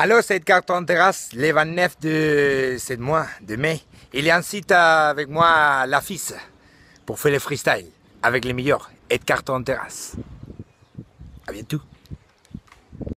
Alors, cette carton terrasse, le 29 de mois, de mai, il est en site avec moi la pour faire le freestyle avec les meilleurs. Et carton terrasse. À bientôt.